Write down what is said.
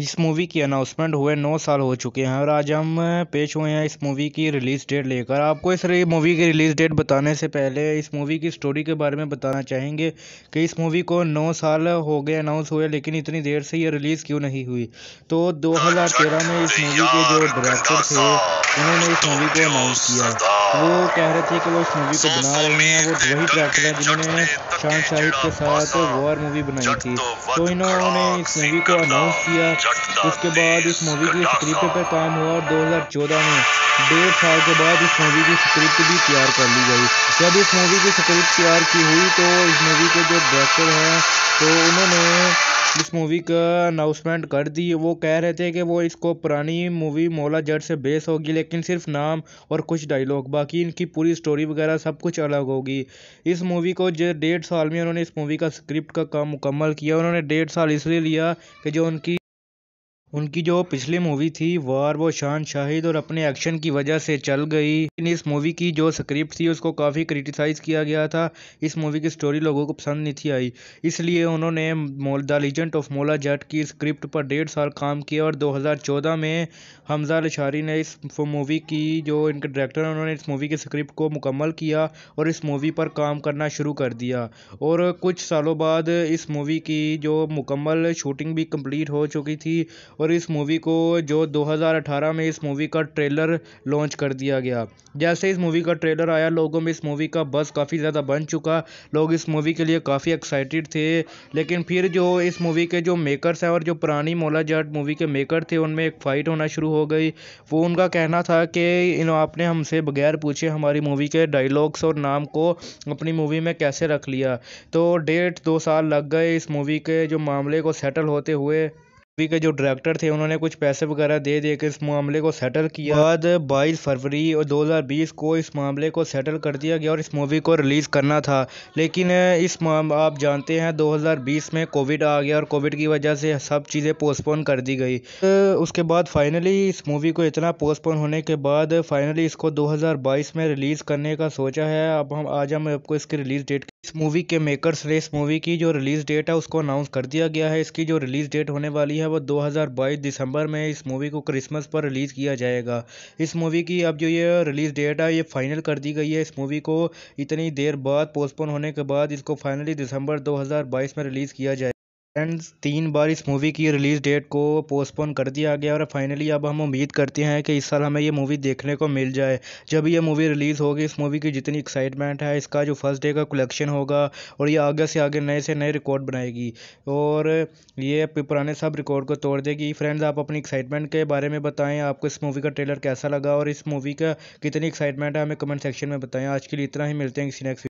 इस मूवी की अनाउंसमेंट हुए नौ साल हो चुके हैं और आज हम पेश हुए हैं इस मूवी की रिलीज़ डेट लेकर आपको इस मूवी की रिलीज़ डेट बताने से पहले इस मूवी की स्टोरी के बारे में बताना चाहेंगे कि इस मूवी को नौ साल हो गए अनाउंस हुए लेकिन इतनी देर से ये रिलीज़ क्यों नहीं हुई तो 2013 में इस मूवी के जो डायरेक्टर थे उन्होंने इस मूवी को अनाउंस किया वो कह रहे थे कि वो इस मूवी को बना रहे हैं वो वही डायरेक्टर हैं जिन्होंने शान शाहिद के साथ वॉर मूवी बनाई थी तो, तो इन्होंने इस मूवी को अनाउंस किया उसके बाद इस मूवी की स्क्रिप्ट पर काम हुआ और दो में डेढ़ साल के बाद इस मूवी की स्क्रिप्ट भी तैयार कर ली गई जब इस मूवी की स्क्रिप्ट तैयार की हुई तो इस मूवी के जो डायरेक्टर हैं तो उन्होंने इस मूवी का अनाउंसमेंट कर दी वो कह रहे थे कि वो इसको पुरानी मूवी मौला जट से बेस होगी लेकिन सिर्फ नाम और कुछ डायलॉग बाकी इनकी पूरी स्टोरी वगैरह सब कुछ अलग होगी इस मूवी को जो डेढ़ साल में उन्होंने इस मूवी का स्क्रिप्ट का काम मुकम्मल किया उन्होंने डेढ़ साल इसलिए लिया कि जो उनकी उनकी जो पिछली मूवी थी वार वो शान शाहिद और अपने एक्शन की वजह से चल गई लेकिन इस मूवी की जो स्क्रिप्ट थी उसको काफ़ी क्रिटिसाइज़ किया गया था इस मूवी की स्टोरी लोगों को पसंद नहीं थी आई इसलिए उन्होंने द लीजेंट ऑफ मोला जट की स्क्रिप्ट पर डेढ़ साल काम किया और 2014 में हमजा लशारी ने इस मूवी की जो इनके डायरेक्टर हैं उन्होंने इस मूवी की स्क्रिप्ट को मुकम्मल किया और इस मूवी पर काम करना शुरू कर दिया और कुछ सालों बाद इस मूवी की जो मुकम्मल शूटिंग भी कम्प्लीट हो चुकी थी और इस मूवी को जो 2018 में इस मूवी का ट्रेलर लॉन्च कर दिया गया जैसे इस मूवी का ट्रेलर आया लोगों में इस मूवी का बस काफ़ी ज़्यादा बन चुका लोग इस मूवी के लिए काफ़ी एक्साइटेड थे लेकिन फिर जो इस मूवी के जो मेकर्स हैं और जो पुरानी मोला जाट मूवी के मेकर थे उनमें एक फ़ाइट होना शुरू हो गई वो उनका कहना था कि इन आपने हमसे बगैर पूछे हमारी मूवी के डायलॉग्स और नाम को अपनी मूवी में कैसे रख लिया तो डेढ़ दो साल लग गए इस मूवी के जो मामले को सेटल होते हुए मूवी के जो डायरेक्टर थे उन्होंने कुछ पैसे वगैरह दे दे के इस मामले को सेटल किया बाद 22 फरवरी 2020 को इस मामले को सेटल कर दिया गया और इस मूवी को रिलीज़ करना था लेकिन इस आप जानते हैं 2020 में कोविड आ गया और कोविड की वजह से सब चीज़ें पोस्टपोन कर दी गई तो उसके बाद फाइनली इस मूवी को इतना पोस्टपोन होने के बाद फाइनली इसको दो में रिलीज़ करने का सोचा है अब हम आज हम आपको इसकी रिलीज़ डेट इस मूवी के मेकर्स ने इस मूवी की जो रिलीज़ डेट है उसको अनाउंस कर दिया गया है इसकी जो रिलीज़ डेट होने वाली है वो 2022 दिसंबर में इस मूवी को क्रिसमस पर रिलीज़ किया जाएगा इस मूवी की अब जो ये रिलीज़ डेट है ये फाइनल कर दी गई है इस मूवी को इतनी देर बाद पोस्टपोन होने के बाद इसको फाइनली दिसंबर दो में रिलीज़ किया जाए फ्रेंड्स तीन बार इस मूवी की रिलीज़ डेट को पोस्टपोन कर दिया गया और फाइनली अब हम उम्मीद करते हैं कि इस साल हमें ये मूवी देखने को मिल जाए जब ये मूवी रिलीज़ होगी इस मूवी की जितनी एक्साइटमेंट है इसका जो फर्स्ट डे का कलेक्शन होगा और ये आगे से आगे नए से नए रिकॉर्ड बनाएगी और ये पुराने सब रिकॉर्ड को तोड़ देगी फ्रेंड्स आप अपनी एक्साइटमेंट के बारे में बताएँ आपको इस मूवी का ट्रेलर कैसा लगा और इस मूवी का कितनी एक्साइटमेंट है हमें कमेंट सेक्शन में बताएँ आज के लिए इतना ही मिलते हैं किसी नेक्स्ट